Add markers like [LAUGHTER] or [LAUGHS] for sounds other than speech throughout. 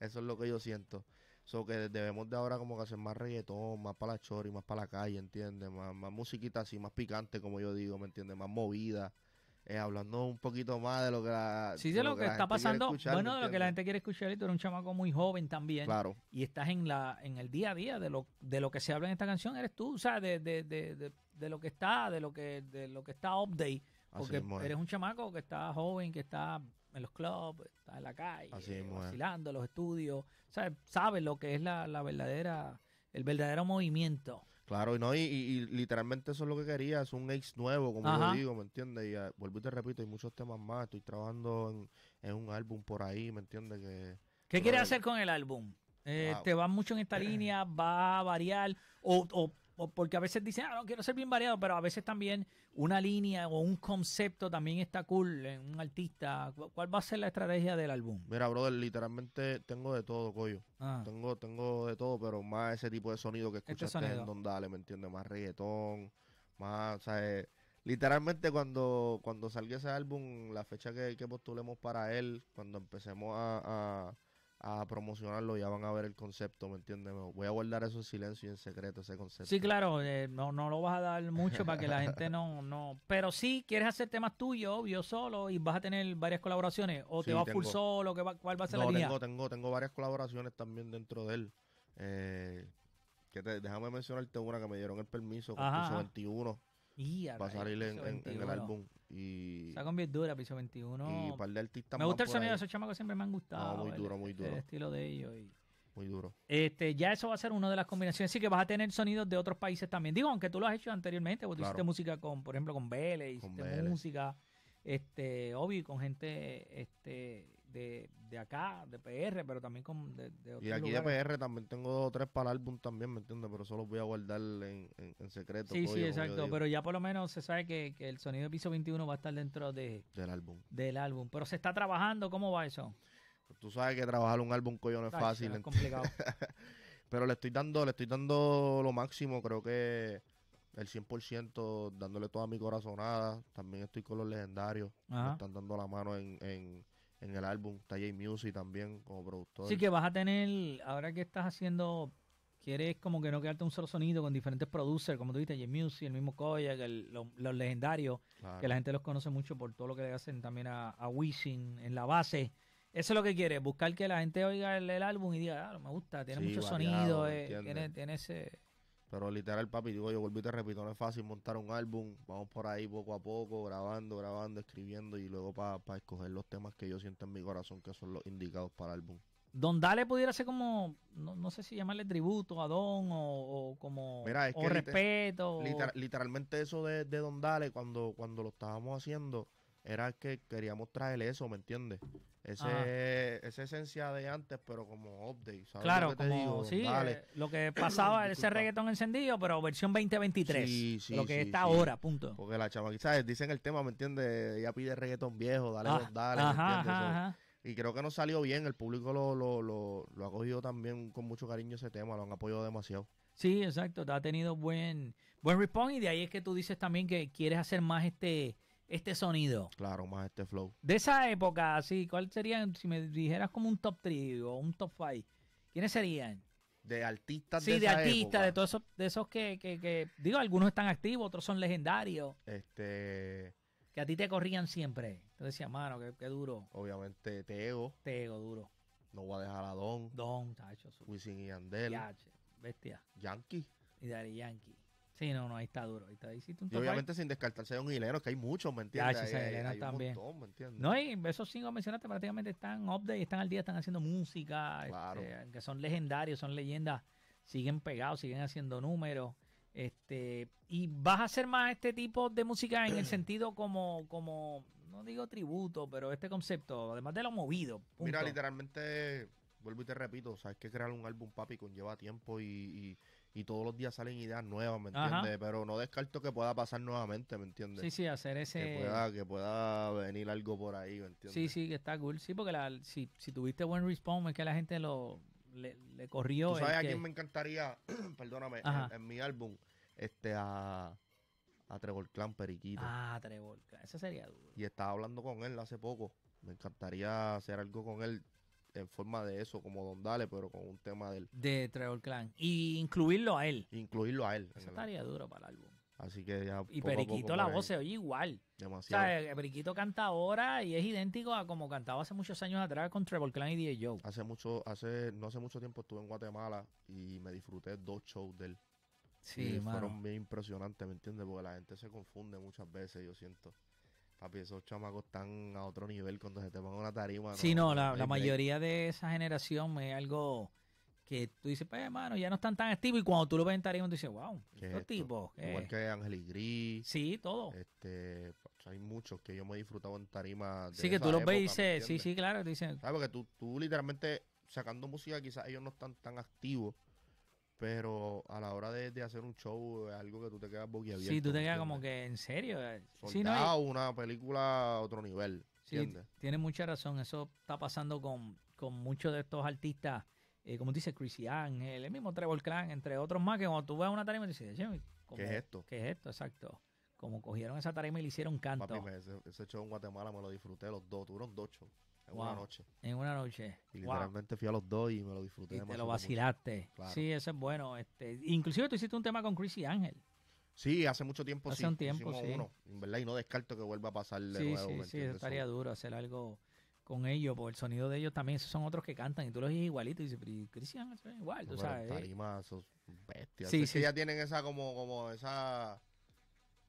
Eso es lo que yo siento. So que debemos de ahora como que hacer más reggaetón, más para la chori, más para la calle, ¿entiendes? Más, más musiquita así, más picante, como yo digo, ¿me entiendes? Más movida. Eh, hablando un poquito más de lo que la Sí, de, lo, que, está pasando. bueno, de lo que la gente quiere escuchar y tú eres un chamaco muy joven también. Claro. Y estás en la en el día a día de lo que se habla en esta canción eres tú, o sea, de, de, de lo que está, de lo que de lo que está update, porque eres un chamaco que está joven, que está en los clubs, está en la calle, vacilando, en los estudios, ¿sabes? sabe lo que es la, la verdadera, el verdadero movimiento. Claro, y no, y, literalmente eso es lo que quería, es un ex nuevo, como yo digo, ¿me entiendes? Y volví ah, vuelvo y te repito, hay muchos temas más, estoy trabajando en, un álbum por ahí, ¿me entiendes? Que, ¿Qué quieres hacer con el álbum? Eh, ¿Te va mucho en esta [CLEARS THROAT] línea? ¿Va a variar? ¿O, o porque a veces dicen, ah, no, quiero ser bien variado, pero a veces también una línea o un concepto también está cool en un artista. ¿Cuál va a ser la estrategia del álbum? Mira, brother, literalmente tengo de todo, coño. Ah. Tengo, tengo de todo, pero más ese tipo de sonido que este escuchaste en Don Dale, ¿me entiendes? Más reggaetón, más, o eh, literalmente cuando, cuando salga ese álbum, la fecha que, postulemos para él, cuando empecemos a a promocionarlo, ya van a ver el concepto, ¿me entiendes? Voy a guardar eso en silencio y en secreto, ese concepto. Sí, claro, eh, no, no lo vas a dar mucho para que la gente [LAUGHS] no, no... Pero sí, quieres hacer temas tuyos, obvio, solo, y vas a tener varias colaboraciones, o te vas full solo, que ¿cuál va a ser la línea? Tengo, tengo, varias colaboraciones también dentro de él. Eh, que déjame mencionarte una que me dieron el permiso con 21 pasarle va a salir en, el álbum. Y, Está con bien dura, piso 21. Y un par de artistas Me gusta el sonido de esos chamacos, siempre me han gustado. muy duro, muy duro. El estilo de ellos. Muy duro. Este, ya eso va a ser una de las combinaciones. Así que vas a tener sonidos de otros países también. Digo, aunque tú lo has hecho anteriormente, porque hiciste música con, por ejemplo, con Vélez, hiciste música, este, obvio, con gente, este, de, de acá, de PR, pero también con, de, de Y aquí de PR también tengo tres para el álbum también, ¿me entiendes? Pero eso voy a guardar en, secreto. Sí, sí, exacto. Pero ya por lo menos se sabe que, el sonido de piso 21 va a estar dentro de, del álbum. Del álbum. Pero se está trabajando, ¿cómo va eso? Pues tú sabes que trabajar un álbum coño no es fácil. Es complicado. [LAUGHS] pero le estoy dando, le estoy dando lo máximo, creo que el 100% dándole toda mi corazonada. También estoy con los legendarios. Me están dando la mano en en el álbum. Está Jay Music también como productor. Sí, que vas a tener, ahora que estás haciendo, quieres como que no quedarte un solo sonido con diferentes producers, como tú dices Jay Music, el mismo Koyak, los, legendarios, que la gente los conoce mucho por todo lo que le hacen también a, Wishing en la base. Eso es lo que quiere buscar que la gente oiga el, álbum y diga, ah, me gusta, tiene mucho sonido, eh, tiene ese... Pero literal, papi, digo, yo volví y te repito, no es fácil montar un álbum. Vamos por ahí poco a poco, grabando, grabando, escribiendo y luego para pa escoger los temas que yo siento en mi corazón que son los indicados para el álbum. Don Dale pudiera ser como, no, no sé si llamarle tributo a Don o, como o respeto. literalmente eso de, de, Don Dale, cuando, cuando lo estábamos haciendo, era que queríamos traerle eso, ¿me entiendes? Ese, esa esencia de antes, pero como update, ¿sabes? Claro, lo que te como, sí, eh, lo que pasaba, [COUGHS] ese reggaetón encendido, pero versión 2023. Sí, lo que está ahora, punto. Porque la chava, quizás Dicen el tema, ¿me entiendes? Ella pide reggaetón viejo, dale, ah, dale, Ajá, Y creo que no salió bien, el público lo, ha cogido también con mucho cariño ese tema, lo han apoyado demasiado. Sí, exacto, ha tenido buen, buen response y de ahí es que tú dices también que quieres hacer más este este sonido. Claro, más este flow. De esa época, sí, ¿cuál serían, si me dijeras como un top 3 o un top 5, ¿quiénes serían? De artistas sí, de, artistas, de todos esos, de esos que, digo, algunos están activos, otros son legendarios. Este... Que a ti te corrían siempre. Te decía, mano, qué, duro. Obviamente, Tego. Tego, duro. No voy a dejar a Don. Don, tacho. Wisin y Andel. Bestia. Yankee. Y Dari Yankee. Sí, no, no, ahí está duro. Ahí está, y obviamente sin descartarse de un hilero, que hay muchos, ¿me entiendes? hay, también. No, y esos cinco mencionaste prácticamente están update, están al día, están haciendo música, este, que son legendarios, son leyendas, siguen pegados, siguen haciendo números. Este, y vas a hacer más este tipo de música en el [CLEARS THROAT] sentido como, como, no digo tributo, pero este concepto, además de lo movido. Mira, literalmente, vuelvo y te repito, sabes que crear un álbum papi conlleva tiempo y y todos los días salen ideas nuevas, ¿me entiendes? Pero no descarto que pueda pasar nuevamente, ¿me entiendes? Sí, sí, hacer ese... Que pueda, que pueda venir algo por ahí, ¿me entiendes? Sí, sí, que está cool. Sí, porque si, tuviste buen response es que la gente lo le, corrió. ¿Tú sabes a quién me encantaría? [CLEARS THROAT] perdóname, en, mi álbum, este, a... Trevor Clan Periquito. Ah, Trevor Clan. esa sería duro. Y estaba hablando con él hace poco. Me encantaría hacer algo con él en forma de eso, como Don Dale, pero con un tema del... De Trevor Clan. Y incluirlo a él. Incluirlo a él. estaría duro para el álbum. Así que ya. Y Periquito, la voz se oye igual. Demasiado. Eh, Periquito canta ahora y es idéntico a como cantaba hace muchos años atrás con Trevor Clan y DJ Joe. Hace mucho, hace, no hace mucho tiempo estuve en Guatemala y me disfruté dos shows de él. y fueron bien impresionantes, ¿me entiendes? Porque la gente se confunde muchas veces, yo siento. Papi, esos chamacos están a otro nivel cuando se te a una tarima. Sí, no, la, la mayoría de esa generación es algo que tú dices, pues hermano, ya no están tan activos. Y cuando tú lo ves en tarima, tú dices, wow, estos tipos. Igual que Ángel y Gris. Sí, todo. Este, pues, hay muchos que yo me he disfrutado en tarima. De sí, que tú los ves y dices, sí, sí, claro. dicen. ¿Sabes? Porque tú, tú literalmente sacando música, quizás ellos no están tan activos pero a la hora de, hacer un show, es algo que tú te quedas boquiabierto. Sí, tú te quedas como que en serio. Soldado, una película a otro nivel. ¿entiendes? tienes mucha razón. Eso está pasando con, muchos de estos artistas. Eh, como dice Chris Ángel, el mismo Trevor Clan, entre otros más, que cuando tú ves una tarima y dices, ¿qué es esto? ¿Qué es esto? Exacto como cogieron esa tarima y le hicieron canto. Papi, ese, show en Guatemala me lo disfruté los dos, tuvieron dos shows. En una noche. En una noche. Y literalmente fui a los dos y me lo disfruté. Y te lo vacilaste. Sí, eso es bueno. Este, inclusive tú hiciste un tema con y Ángel. Sí, hace mucho tiempo hace un tiempo, sí. en verdad, y no descarto que vuelva a pasar de sí, nuevo. Sí, sí, estaría duro hacer algo con ellos, Por el sonido de ellos también esos son otros que cantan y tú los dices igualito y dices, pero Cristian es igual, tú sabes. Tarimas, eh. son bestias. Sí, sí. Que ya tienen esa como, como esa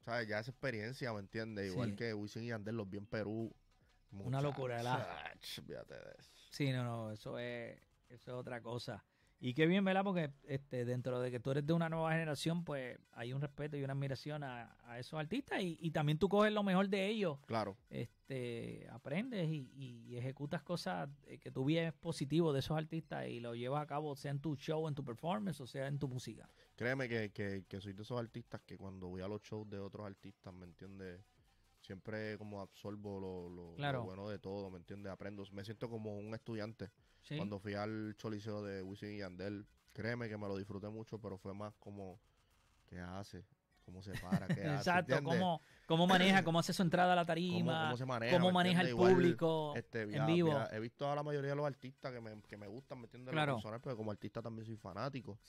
ya es experiencia, ¿me entiendes? Igual que Wisin y Andel los vi en Perú. Una locura, ¿verdad? Sí, no, no, eso es, eso es otra cosa. Y qué bien, ¿verdad? Porque este, dentro de que tú eres de una nueva generación, pues hay un respeto y una admiración a, esos artistas y, y, también tú coges lo mejor de ellos. Claro. Este, aprendes y, y, ejecutas cosas eh, que tú vives positivo de esos artistas y lo llevas a cabo, sea en tu show, en tu performance o sea en tu música. Créeme que, que, que soy de esos artistas que cuando voy a los shows de otros artistas, ¿me entiendes? siempre como absorbo lo, bueno de todo, ¿me entiendes? Aprendo, me siento como un estudiante. Cuando fui al choliseo de Wisin y Andel, créeme que me lo disfruté mucho, pero fue más como, ¿qué hace? cómo se para, qué [LAUGHS] hace, Exacto, cómo, maneja, cómo hace su entrada a la tarima, cómo, maneja, cómo el público este, en vivo. he visto a la mayoría de los artistas que me, que me gustan, ¿me entiendes? pero como artista también soy fanático.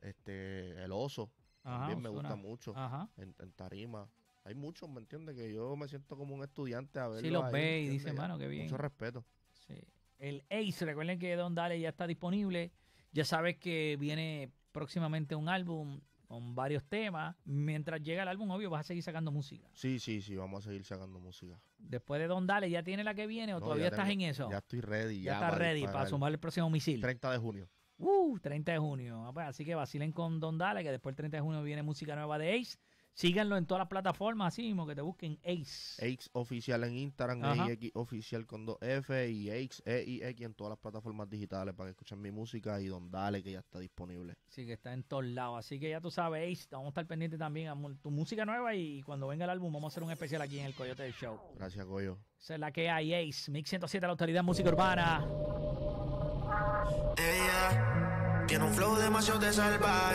Este, el oso, también me gusta mucho en, tarima hay muchos, ¿me entiendes? Que yo me siento como un estudiante a ver. Sí, los ve y dice, mano, qué bien. Mucho respeto. Sí. El Ace, recuerden que Don Dale ya está disponible. Ya sabes que viene próximamente un álbum con varios temas. Mientras llega el álbum, obvio, vas a seguir sacando música. Sí, sí, sí, vamos a seguir sacando música. Después de Don Dale, ¿ya tiene la que viene o todavía estás en eso? Ya estoy ready. Ya, estás ready para, sumar el próximo misil. 30 de junio. Uh, 30 de junio. Ah, pues, así que vacilen con Don Dale, que después el 30 de junio viene música nueva de Ace. Síganlo en todas las plataformas, así mismo que te busquen Ace. Ace Oficial en Instagram, Ace Oficial con dos f y Ace, e en todas las plataformas digitales para que escuchen mi música y Don Dale, que ya está disponible. Sí, que está en todos lados. Así que ya tú sabes, Ace, vamos a estar pendientes también a tu música nueva y cuando venga el álbum vamos a hacer un especial aquí en el Coyote Show. Gracias, Coyo. Esa la que hay, Ace. Mix 107, la autoridad música urbana. tiene un flow demasiado de